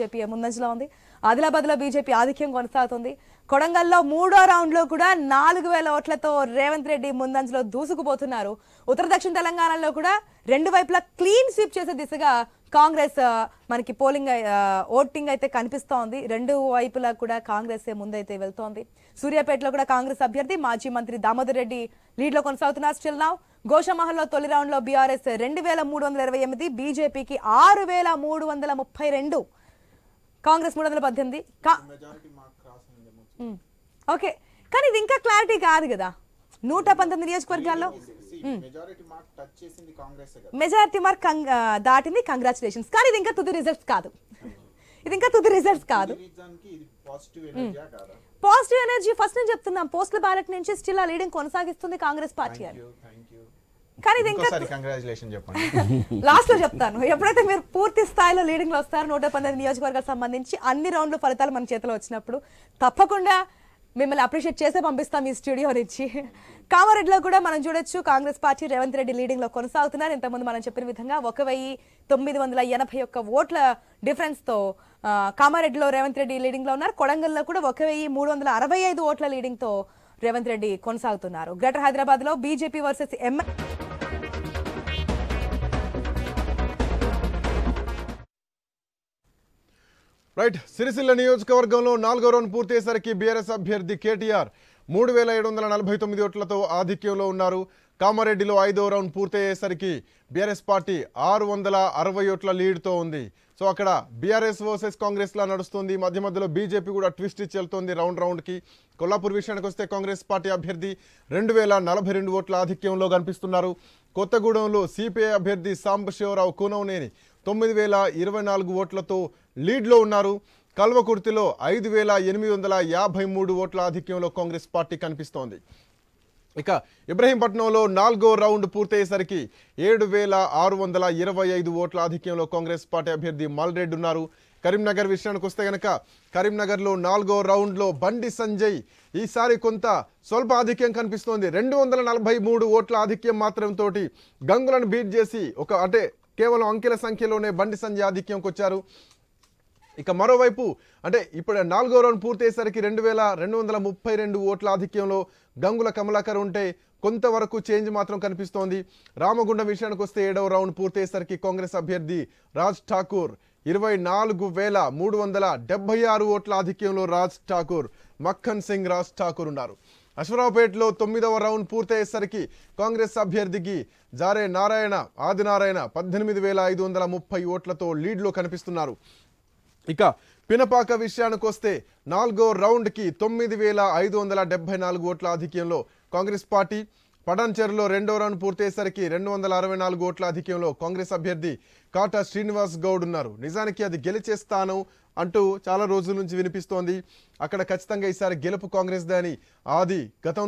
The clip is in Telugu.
బీజేపీ ముందంజలో ఉంది ఆదిలాబాద్ లో బీజేపీ ఆధిక్యం కొనసాగుతుంది కొడంగల్లో మూడో రౌండ్ లో కూడా నాలుగు వేల ఓట్లతో రేవంత్ రెడ్డి ముందంజలో దూసుకుపోతున్నారు ఉత్తర దక్షిణ తెలంగాణలో కూడా రెండు వైపులా క్లీన్ స్వీప్ చేసే దిశగా కాంగ్రెస్ మనకి పోలింగ్ ఓటింగ్ అయితే కనిపిస్తోంది రెండు వైపులా కూడా కాంగ్రెస్ ముందైతే వెళ్తోంది సూర్యాపేటలో కూడా కాంగ్రెస్ అభ్యర్థి మాజీ మంత్రి దామోదర్ రెడ్డి లీడ్ లో కొనసాగుతున్నారు స్టిల్ నావ్ లో తొలి రౌండ్ లో బీఆర్ఎస్ రెండు వేల మూడు వందల ఇరవై ఎనిమిది బీజేపీకి ఆరు వేల మూడు వందల ముప్పై రెండు కాంగ్రెస్ మూడు వందల పద్దెనిమిది ఓకే కానీ ఇది ఇంకా క్లారిటీ కాదు కదా నూట పంతొమ్మిది నియోజకవర్గాల్లో మెజారిటీ మార్క్ దాటింది కంగ్రాచులేషన్స్ కానీ ఇది ఇంకా తుది రిజల్ట్స్ కాదు ఇది ఇంకా తుది రిజల్ట్స్ కాదు పాజిటివ్ ఎనర్జీ ఫస్ట్ నేను చెప్తున్నాం పోస్టల్ బ్యాలెట్ నుంచి స్టిల్ ఆ లీడింగ్ కొనసాగిస్తుంది కాంగ్రెస్ పార్టీ అని కానీ ఇంకా కంగ్రాచులేషన్ చెప్పండి లాస్ట్ లో చెప్తాను ఎప్పుడైతే మీరు పూర్తి స్థాయిలో లీడింగ్ లో వస్తారు నూట పంతొమ్మిది నియోజకవర్గాలకు సంబంధించి అన్ని రౌండ్ల ఫలితాలు మన చేతిలో వచ్చినప్పుడు తప్పకుండా మిమ్మల్ని అప్రిషియేట్ చేసే పంపిస్తాం ఈ స్టూడియో నుంచి కామారెడ్డిలో కూడా మనం చూడొచ్చు కాంగ్రెస్ పార్టీ రేవంత్ రెడ్డి లీడింగ్లో కొనసాగుతున్నారు ఇంతకుముందు మనం చెప్పిన విధంగా ఒక వెయ్యి తొమ్మిది వందల ఎనభై ఒక్క ఓట్ల డిఫరెన్స్ తో కామారెడ్డిలో రేవంత్ రెడ్డి లీడింగ్లో ఉన్నారు కొడంగల్లో కూడా ఒక వెయ్యి మూడు వందల అరవై ఐదు ఓట్ల లీడింగ్తో రేవంత్ రెడ్డి కొనసాగుతున్నారు గ్రేటర్ హైదరాబాద్ లో BJP versus MLA right Sircilla నియోజకవర్గంలో నాలుగో రౌండ్ పూర్తయ్యేసరికి బీఆర్ఎస్ అభ్యర్థి కేటీఆర్ మూడు వేల ఏడు వందల నలభై తొమ్మిది ఓట్లతో ఆధిక్యంలో ఉన్నారు కామారెడ్డిలో ఐదో రౌండ్ పూర్తయ్యేసరికి బీఆర్ఎస్ పార్టీ ఆరు వందల అరవై ఓట్ల లీడ్తో ఉంది సో అక్కడ బీఆర్ఎస్ వర్సెస్ కాంగ్రెస్లా నడుస్తుంది మధ్య మధ్యలో బీజేపీ కూడా ట్విస్ట్ ఇచ్చి వెళ్తుంది రౌండ్ రౌండ్కి కొల్లాపూర్ విషయానికి వస్తే కాంగ్రెస్ పార్టీ అభ్యర్థి రెండు వేల నలభై రెండు ఓట్ల ఆధిక్యంలో కనిపిస్తున్నారు కొత్తగూడెంలో సిపిఐ అభ్యర్థి సాంబశివరావు కూనవనేని తొమ్మిది వేల ఇరవై నాలుగు ఓట్లతో లీడ్లో ఉన్నారు కల్వకుర్తిలో ఐదు వేల ఎనిమిది వందల యాభై మూడు ఓట్ల ఆధిక్యంలో కాంగ్రెస్ పార్టీ కనిపిస్తోంది ఇక ఇబ్రహీంపట్నంలో నాలుగో రౌండ్ పూర్తయ్యేసరికి ఏడు వేల ఆరు వందల ఇరవై ఐదు ఓట్ల ఆధిక్యంలో కాంగ్రెస్ పార్టీ అభ్యర్థి మల్రెడ్డి ఉన్నారు కరీంనగర్ విషయానికి వస్తే కనుక కరీంనగర్లో నాలుగో రౌండ్లో బండి సంజయ్ ఈసారి కొంత స్వల్ప ఆధిక్యం కనిపిస్తోంది రెండు వందల నలభై మూడు ఓట్ల ఆధిక్యం మాత్రంతో గంగులను బీట్ చేసి ఒక అంటే కేవలం అంకెల సంఖ్యలోనే బండి సంజయ్ ఆధిక్యంకి వచ్చారు ఇక మరోవైపు అంటే ఇప్పుడు నాలుగో రౌండ్ పూర్తయ్యేసరికి రెండు వేల రెండు వందల ముప్పై రెండు ఓట్ల ఆధిక్యంలో గంగుల కమలాకర్ ఉంటే కొంతవరకు చేంజ్ మాత్రం కనిపిస్తోంది రామగుండం విషయానికి వస్తే ఏడవ రౌండ్ పూర్తయ్యేసరికి కాంగ్రెస్ అభ్యర్థి రాజ్ ఠాకూర్ ఇరవై నాలుగు వేల మూడు వందల డెబ్బై ఆరు ఓట్ల ఆధిక్యంలో రాజ్ ఠాకూర్ మక్కన్ సింగ్ రాజ్ ఠాకూర్ ఉన్నారు అశ్వరావుపేటలో తొమ్మిదవ రౌండ్ పూర్తయ్యేసరికి కాంగ్రెస్ అభ్యర్థికి జారే నారాయణ ఆదినారాయణ పద్దెనిమిది వేల ఐదు వందల ముప్పై ఓట్లతో లీడ్లో కనిపిస్తున్నారు ఇక పినపాక విషయానికి వస్తే నాలుగో రౌండ్కి తొమ్మిది వేల ఐదు వందల డెబ్బై నాలుగు ఓట్ల ఆధిక్యంలో కాంగ్రెస్ పార్టీ పడంచెరులో రెండో రౌండ్ పూర్తయ్యేసరికి రెండు వందల అరవై నాలుగు ఓట్ల ఆధిక్యంలో కాంగ్రెస్ అభ్యర్థి కాటా శ్రీనివాస్ గౌడ్ ఉన్నారు నిజానికి అది గెలిచే స్థానం అంటూ చాలా రోజుల నుంచి వినిపిస్తోంది అక్కడ ఖచ్చితంగా ఈసారి గెలుపు కాంగ్రెస్ దాని ఆది గతం